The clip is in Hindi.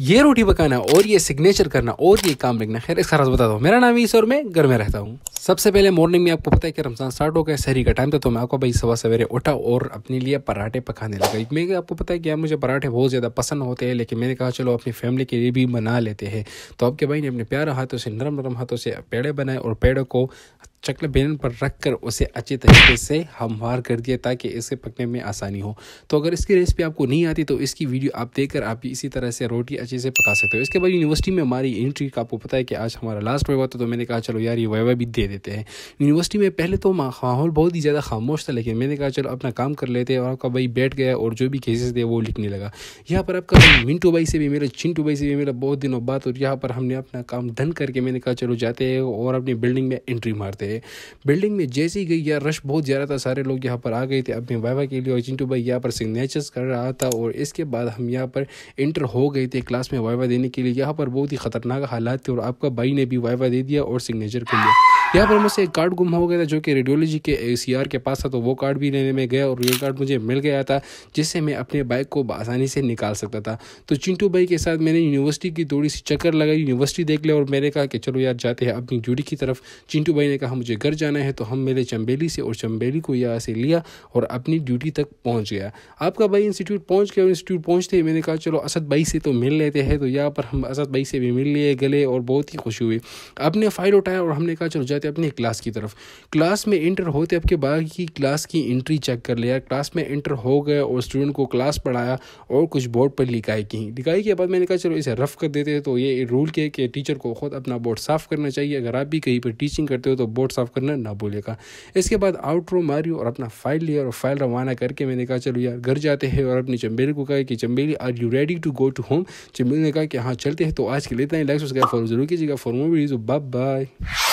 ये रोटी पकाना और ये सिग्नेचर करना और ये काम लिखना खैर इसका राज बता दो मेरा नाम ईस और मैं घर में रहता हूँ सबसे पहले मॉर्निंग में आपको पता है कि रमज़ान स्टार्ट हो गया शहरी का टाइम था तो मैं आपको भाई सुबह सवेरे उठा और अपने लिए पराठे पकाने लगा मैं आपको पता है कि यार मुझे पराठे बहुत ज़्यादा पसंद होते हैं लेकिन मैंने कहा चलो अपनी फैमिली के लिए भी बना लेते हैं तो आपके भाई ने अपने प्यारे हाथों से नरम नरम हाथों से पेड़े बनाए और पेड़ों को चकले बेलन पर रख कर उसे अच्छे तरीके से हमवार कर दिया ताकि इसे पकने में आसानी हो तो अगर इसकी रेसिपी आपको नहीं आती तो इसकी वीडियो आप देखकर आप इसी तरह से रोटी अच्छे से पका सकते हो इसके बाद यूनिवर्सिटी में हमारी एंट्री का आपको पता है कि आज हमारा लास्ट वाइवा था तो मैंने कहा चलो यार ये वाइवा भी दे देते हैं यूनिवर्सिटी में पहले तो माहौल बहुत ही ज़्यादा खामोश था लेकिन मैंने कहा चलो अपना काम कर लेते हैं और आपका भाई बैठ गया और जो भी केसेस थे वो लिखने लगा यहाँ पर आपका मिंटू भाई से भी मेरा चिंटू भाई से भी मेरा बहुत दिनों बाद और यहाँ पर हमने अपना काम धन करके मैंने कहा चलो जाते हैं और अपनी बिल्डिंग में एंट्री मारते हैं थे बिल्डिंग में जैसे ही गई यार रश बहुत ज़्यादा था सारे लोग यहाँ पर आ गए थे अपने वाइवा के लिए और चिंटू भाई यहाँ पर सिग्नेचर्स कर रहा था और इसके बाद हम यहाँ पर इंटर हो गए थे क्लास में वाइवा देने के लिए यहाँ पर बहुत ही ख़तरनाक हालात थे और आपका भाई ने भी वाइवा दे दिया और सिग्नेचर कर लिया यहाँ पर मुझसे एक कार्ड गुम हो गया था जो कि रेडियोलॉजी के ए के पास था तो वो कार्ड भी लेने में गया और ये कार्ड मुझे मिल गया था जिससे मैं अपने बाइक को आसानी से निकाल सकता था तो चिंटू भाई के साथ मैंने यूनिवर्सिटी की थोड़ी सी चक्कर लगाई यूनिवर्सिटी देख लिया और मैंने कहा कि चलो यार जाते हैं अपनी ड्यूटी की तरफ चिंटू भाई ने कहा मुझे घर जाना है तो हम मिले चंबेली से और चंबेली को यहाँ से लिया और अपनी ड्यूटी तक पहुँच गया आपका भाई इंस्टीट्यूट पहुँच गया इंस्टीट्यूट पहुँचते ही मैंने कहा चलो असद भाई से तो मिल लेते हैं तो यहाँ पर हम असद भाई से भी मिल लिए गले और बहुत ही खुशी हुई आपने फ़ाइल उठाया और हमने कहा चलो जाते अपनी क्लास की तरफ क्लास में इंटर होते आपके बाकी क्लास की एंट्री चेक कर लिया क्लास में इंटर हो गए और स्टूडेंट को क्लास पढ़ाया और कुछ बोर्ड पर लिखाई की लिखाई के बाद मैंने कहा चलो इसे रफ़ कर देते हैं तो ये रूल के कि टीचर को खुद अपना बोर्ड साफ़ करना चाहिए अगर आप भी कहीं पर टीचिंग करते हो तो बोर्ड कीबोर्ड साफ करना ना भूलेगा इसके बाद आउटरो मारियो और अपना फाइल लिया और फाइल रवाना करके मैंने कहा चलो यार घर जाते हैं और अपनी चंबेली को कहा कि Chambeli are you ready to go to home Chambeli ने कहा कि हाँ चलते हैं तो आज के लेते हैं ही लाइक सब्सक्राइब फॉलो जरूर कीजिएगा for more video bye bye